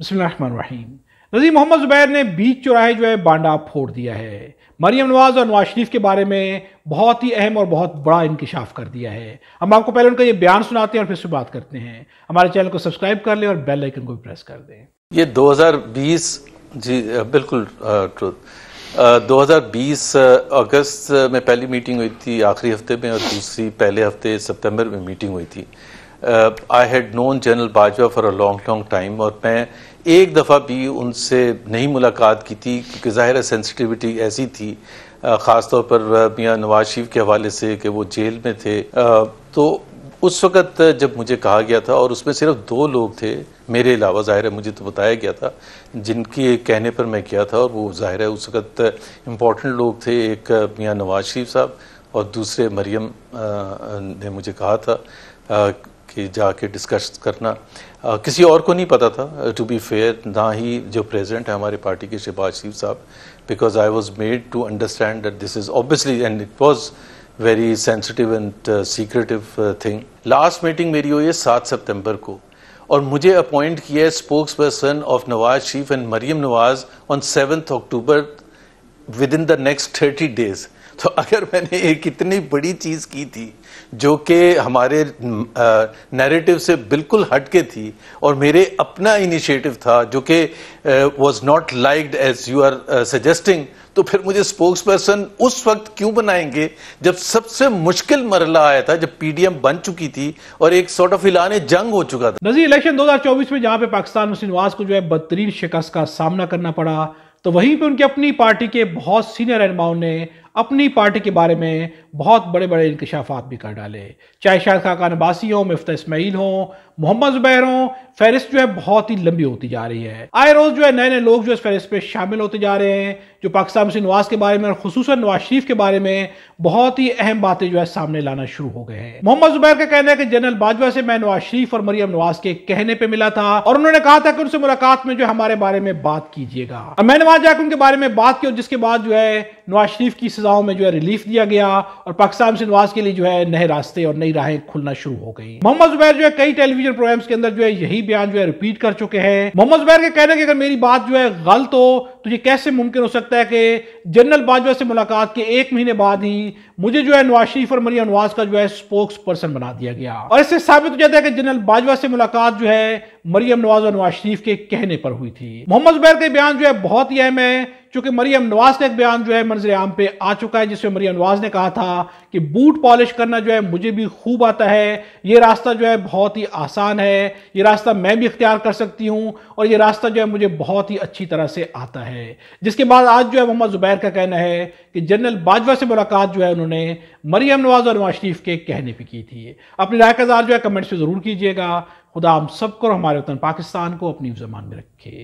बसमीम नज़ीर मोहम्मद ज़ुबैर ने बीच चौराहे जो है बांडा फोड़ दिया है मरीम नवाज़ और नवाज शरीफ के बारे में बहुत ही अहम और बहुत बड़ा इंकशाफ कर दिया है हम आपको पहले उनका ये बयान सुनाते हैं और फिर से बात करते हैं हमारे चैनल को सब्सक्राइब कर लें और बेल आइकन को भी प्रेस कर दें ये 2020 जी बिल्कुल ट्रूथ 2020 अगस्त में पहली मीटिंग हुई थी आखिरी हफ्ते में और दूसरी पहले हफ्ते सितंबर में मीटिंग हुई थी I had known general Bajwa for a long long time और मैं एक दफ़ा भी उनसे नहीं मुलाकात की थी क्योंकि ज़ाहिर सेंसिटिविटी ऐसी थी uh, ख़ास तौर पर uh, मियाँ नवाज शरीफ के हवाले से कि वो जेल में थे uh, तो उस वक़्त जब मुझे कहा गया था और उसमें सिर्फ दो लोग थे मेरे अलावा ज़ाहिर है मुझे तो बताया गया था जिनके कहने पर मैं किया था और वो ज़ाहिर है उस वक़्त इम्पॉर्टेंट लोग थे एक मियाँ नवाज शरीफ साहब और दूसरे मरियम ने मुझे कहा था कि जाके डिस्कस करना आ, किसी और को नहीं पता था टू बी फेयर ना ही जो प्रेसिडेंट है हमारे पार्टी के शहबाज शरीफ साहब because I was made to understand that this is obviously and it was very sensitive and secretive thing last meeting मेरी हुई है सात सितंबर को और मुझे अपॉइंट किया है spokesperson of Nawaz Sharif and Maryam Nawaz on seventh October within the next thirty days तो अगर मैंने एक इतनी बड़ी चीज की थी जो कि हमारे नैरेटिव से बिल्कुल हटके थी और मेरे अपना इनिशिएटिव था जो कि was not liked as you are suggesting तो फिर मुझे स्पोक्स पर्सन उस वक्त क्यों बनाएंगे जब सबसे मुश्किल मरला आया था जब पीडीएम बन चुकी थी और एक सॉर्ट ऑफ इलान जंग हो चुका था नजीर इलेक्शन 2024 में जहां पे पाकिस्तान मुस्लिम नवाज को जो है बदतरीन शिकस्त का सामना करना पड़ा तो वहीं पे उनकी अपनी पार्टी के बहुत सीनियर रहनुमाओं ने अपनी पार्टी के बारे में बहुत बड़े बड़े इंकशाफात भी कर डाले चाहे शायद खाकान अब्बासी हों मफ्त इसमाइल हों मोहम्मद जुबैर हों फहरिस्त जो है बहुत ही लंबी होती जा रही है आए रोज़ जो है नए नए लोग जो इस फहरिस्त में शामिल होते जा रहे हैं जो पाकिस्तान से नवाज के बारे में और खसूस नवाज शरीफ के बारे में बहुत ही अहम बातें जो है सामने लाना शुरू हो गए हैं मोहम्मद जुबैर का कहना है कि जनरल बाजवा से मैं नवाज शरीफ और मरियम नवाज के कहने पर मिला था और उन्होंने कहा था कि उनसे मुलाकात में जो हमारे बारे में बात कीजिएगा और मैं नवाज जाकर उनके बारे में बात की और जिसके बाद जो है नवाज शरीफ की सजाओं में जो है रिलीफ दिया गया और पाकिस्तान से नवाज के लिए जो है नए रास्ते और नई राहें खुलना शुरू हो गई मोहम्मद जुबैर जो है कई टेलीविजन प्रोग्राम्स के अंदर जो है यही बयान जो है रिपीट कर चुके हैं मोहम्मद जुबैर के कहना है कि अगर मेरी बात जो है गलत हो तो ये कैसे मुमकिन हो सकता है कहता है कि जनरल बाजवा से मुलाकात के एक महीने बाद ही मुझे जो है नवाज शरीफ और मरिया नवाज का जो है स्पोक्स पर्सन बना दिया गया और इससे साबित हो जाता है कि जनरल बाजवा से मुलाकात जो है मरियम नवाज और नवाज शरीफ के कहने पर हुई थी मोहम्मद जुबैर के बयान जो है बहुत ही अहम है चूंकि मरियम नवाज का एक बयान जो है मंजर आम पे आ चुका है जिसमें मरियम नवाज ने कहा था कि बूट पॉलिश करना जो है मुझे भी खूब आता है ये रास्ता जो है बहुत ही आसान है ये रास्ता मैं भी इख्तियार कर सकती हूँ और ये रास्ता जो है मुझे बहुत ही अच्छी तरह से आता है जिसके बाद आज जो है मोहम्मद जुबैर का कहना है कि जनरल बाजवा से मुलाकात जो है उन्होंने मरियम नवाज और नवाज शरीफ के कहने पर की थी अपनी राय का जो है कमेंट्स में ज़रूर कीजिएगा खुदा हम सबको हमारे वतन पाकिस्तान को अपनी जबान में रखे